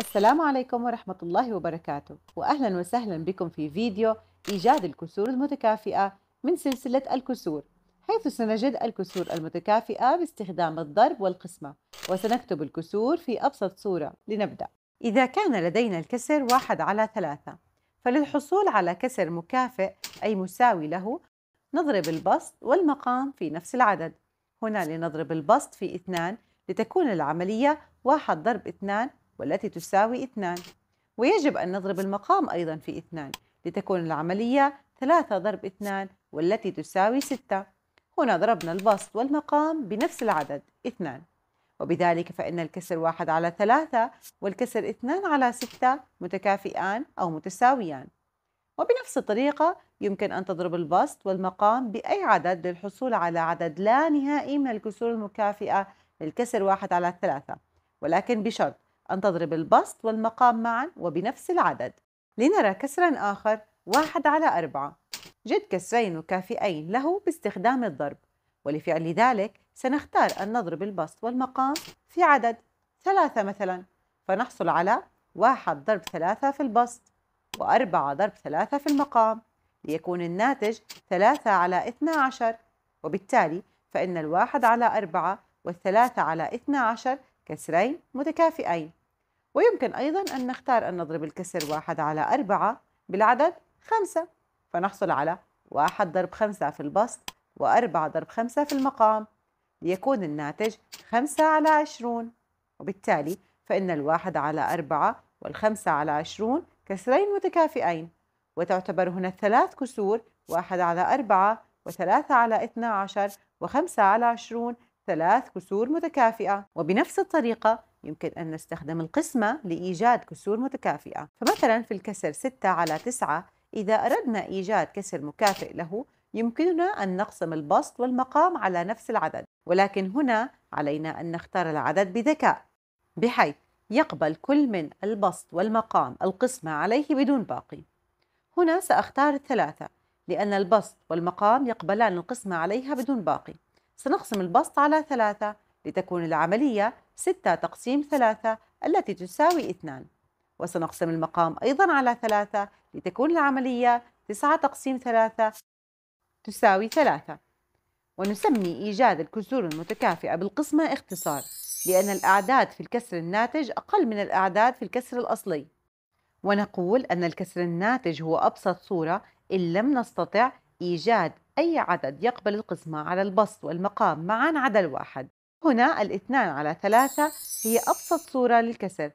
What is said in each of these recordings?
السلام عليكم ورحمة الله وبركاته وأهلا وسهلا بكم في فيديو إيجاد الكسور المتكافئة من سلسلة الكسور حيث سنجد الكسور المتكافئة باستخدام الضرب والقسمة وسنكتب الكسور في أبسط صورة لنبدأ إذا كان لدينا الكسر واحد على ثلاثة فللحصول على كسر مكافئ أي مساوي له نضرب البسط والمقام في نفس العدد هنا لنضرب البسط في اثنان لتكون العملية واحد ضرب اثنان والتي تساوي اثنان ويجب أن نضرب المقام أيضا في اثنان لتكون العملية ثلاثة ضرب اثنان والتي تساوي ستة هنا ضربنا البسط والمقام بنفس العدد اثنان وبذلك فإن الكسر واحد على ثلاثة والكسر اثنان على ستة متكافئان أو متساويان وبنفس الطريقة يمكن أن تضرب البسط والمقام بأي عدد للحصول على عدد لا نهائي من الكسور المكافئة للكسر واحد على ثلاثة ولكن بشرط أن تضرب البسط والمقام معا وبنفس العدد لنرى كسرا آخر واحد على أربعة جد كسرين مكافئين له باستخدام الضرب ولفعل ذلك سنختار أن نضرب البسط والمقام في عدد ثلاثة مثلا فنحصل على واحد ضرب ثلاثة في البسط وأربعة ضرب ثلاثة في المقام ليكون الناتج ثلاثة على اثنا عشر وبالتالي فإن الواحد على أربعة والثلاثة على اثنا عشر كسرين متكافئين ويمكن أيضا أن نختار أن نضرب الكسر واحد على أربعة بالعدد خمسة فنحصل على واحد ضرب خمسة في البسط وأربعة ضرب خمسة في المقام ليكون الناتج خمسة على عشرون وبالتالي فإن الواحد على أربعة والخمسة على عشرون كسرين متكافئين وتعتبر هنا الثلاث كسور واحد على أربعة وثلاثة على اثنا عشر وخمسة على عشرون ثلاث كسور متكافئة وبنفس الطريقة يمكن أن نستخدم القسمة لإيجاد كسور متكافئة فمثلا في الكسر 6 على 9 إذا أردنا إيجاد كسر مكافئ له يمكننا أن نقسم البسط والمقام على نفس العدد ولكن هنا علينا أن نختار العدد بذكاء بحيث يقبل كل من البسط والمقام القسمة عليه بدون باقي هنا سأختار الثلاثة لأن البسط والمقام يقبلان القسمة عليها بدون باقي سنقسم البسط على ثلاثة لتكون العملية 6 تقسيم 3 التي تساوي 2 وسنقسم المقام أيضا على 3 لتكون العملية 9 تقسيم 3 تساوي 3 ونسمي إيجاد الكسور المتكافئة بالقسمة اختصار لأن الأعداد في الكسر الناتج أقل من الأعداد في الكسر الأصلي ونقول أن الكسر الناتج هو أبسط صورة إن لم نستطع إيجاد أي عدد يقبل القسمة على البسط والمقام معا عدا الواحد هنا الاثنان على ثلاثة هي أبسط صورة للكسر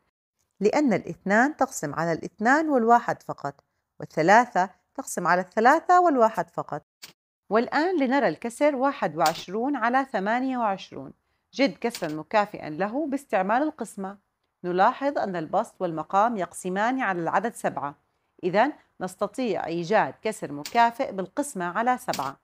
لأن الاثنان تقسم على الاثنان والواحد فقط والثلاثة تقسم على الثلاثة والواحد فقط والآن لنرى الكسر 21 على 28 جد كسرا مكافئا له باستعمال القسمة نلاحظ أن البسط والمقام يقسمان على العدد سبعة إذا نستطيع إيجاد كسر مكافئ بالقسمة على سبعة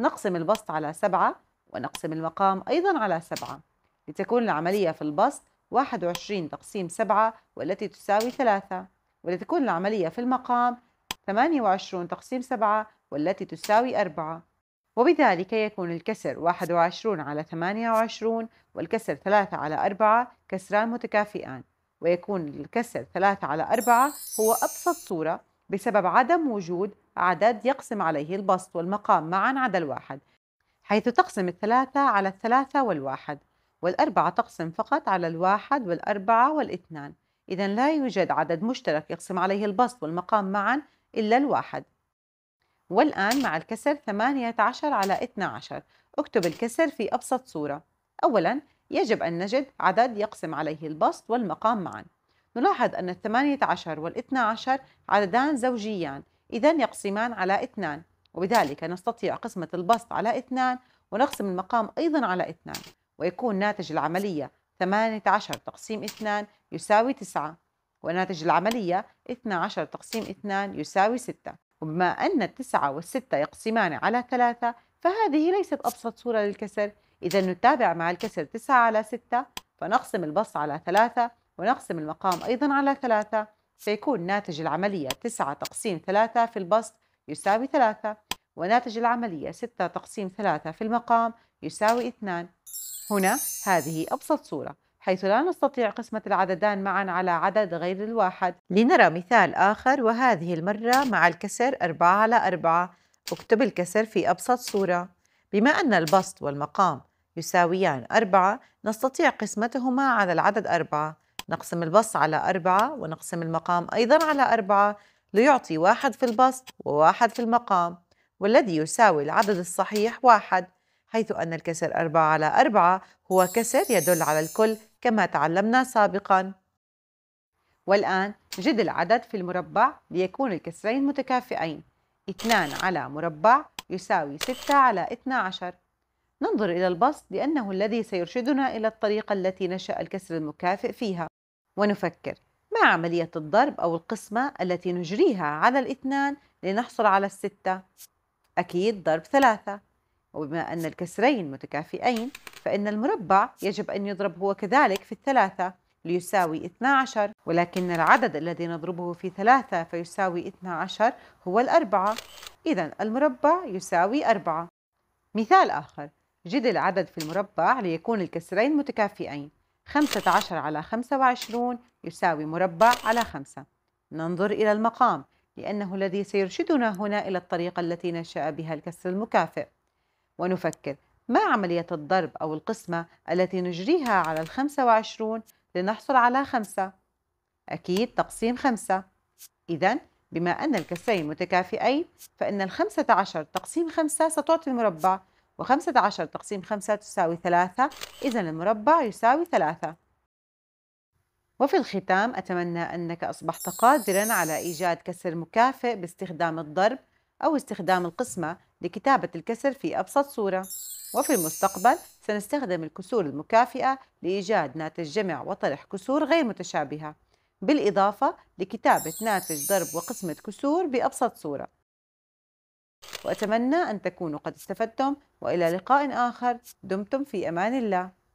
نقسم البسط على سبعة ونقسم المقام أيضا على سبعة لتكون العملية في البسط 21 تقسيم 7 والتي تساوي 3 ولتكون العملية في المقام 28 تقسيم 7 والتي تساوي 4 وبذلك يكون الكسر 21 على 28 والكسر 3 على 4 كسران متكافئان ويكون الكسر 3 على 4 هو أبسط صورة بسبب عدم وجود عدد يقسم عليه البسط والمقام معا عدا الواحد حيث تقسم الثلاثة على الثلاثة والواحد والأربعة تقسم فقط على الواحد والأربعة والاثنان إذا لا يوجد عدد مشترك يقسم عليه البسط والمقام معا إلا الواحد والآن مع الكسر 18 على 12 اكتب الكسر في أبسط صورة أولا يجب أن نجد عدد يقسم عليه البسط والمقام معا نلاحظ أن الثمانية عشر والاثنى عشر عددان زوجيان إذا يقسمان على اثنان وبذلك نستطيع قسمة البسط على اثنان ونقسم المقام أيضا على اثنان ويكون ناتج العملية 18 تقسيم 2 يساوي 9 وناتج العملية 12 تقسيم 2 يساوي 6 وبما أن التسعة والستة يقسمان على ثلاثة فهذه ليست أبسط صورة للكسر إذا نتابع مع الكسر 9 على 6 فنقسم البسط على ثلاثة ونقسم المقام أيضا على ثلاثة فيكون ناتج العملية 9 تقسيم 3 في البسط يساوي 3 وناتج العملية 6 تقسيم 3 في المقام يساوي 2 هنا هذه أبسط صورة حيث لا نستطيع قسمة العددان معا على عدد غير الواحد لنرى مثال آخر وهذه المرة مع الكسر 4 على 4 اكتب الكسر في أبسط صورة بما أن البسط والمقام يساويان 4 نستطيع قسمتهما على العدد 4 نقسم البسط على 4 ونقسم المقام أيضا على 4 ليعطي واحد في البسط وواحد في المقام والذي يساوي العدد الصحيح واحد حيث أن الكسر أربعة على أربعة هو كسر يدل على الكل كما تعلمنا سابقاً والآن جد العدد في المربع ليكون الكسرين متكافئين 2 على مربع يساوي 6 على 12 ننظر إلى البسط لأنه الذي سيرشدنا إلى الطريقة التي نشأ الكسر المكافئ فيها ونفكر ما عملية الضرب أو القسمة التي نجريها على الاثنان لنحصل على الستة أكيد ضرب ثلاثة وبما أن الكسرين متكافئين فإن المربع يجب أن يضرب هو كذلك في الثلاثة ليساوي 12 ولكن العدد الذي نضربه في ثلاثة فيساوي 12 هو الأربعة إذا المربع يساوي أربعة مثال آخر جد العدد في المربع ليكون الكسرين متكافئين 15 على 25 يساوي مربع على 5 ننظر إلى المقام لأنه الذي سيرشدنا هنا إلى الطريقة التي نشأ بها الكسر المكافئ ونفكر ما عملية الضرب أو القسمة التي نجريها على الخمسة وعشرون لنحصل على خمسة أكيد تقسيم خمسة إذا بما أن الكسرين متكافئين فإن الخمسة عشر تقسيم خمسة ستعطي المربع وخمسة عشر تقسيم خمسة تساوي ثلاثة إذا المربع يساوي ثلاثة وفي الختام أتمنى أنك أصبحت قادرا على إيجاد كسر مكافئ باستخدام الضرب أو استخدام القسمة لكتابة الكسر في أبسط صورة وفي المستقبل سنستخدم الكسور المكافئة لإيجاد ناتج جمع وطرح كسور غير متشابهة بالإضافة لكتابة ناتج ضرب وقسمة كسور بأبسط صورة وأتمنى أن تكونوا قد استفدتم وإلى لقاء آخر دمتم في أمان الله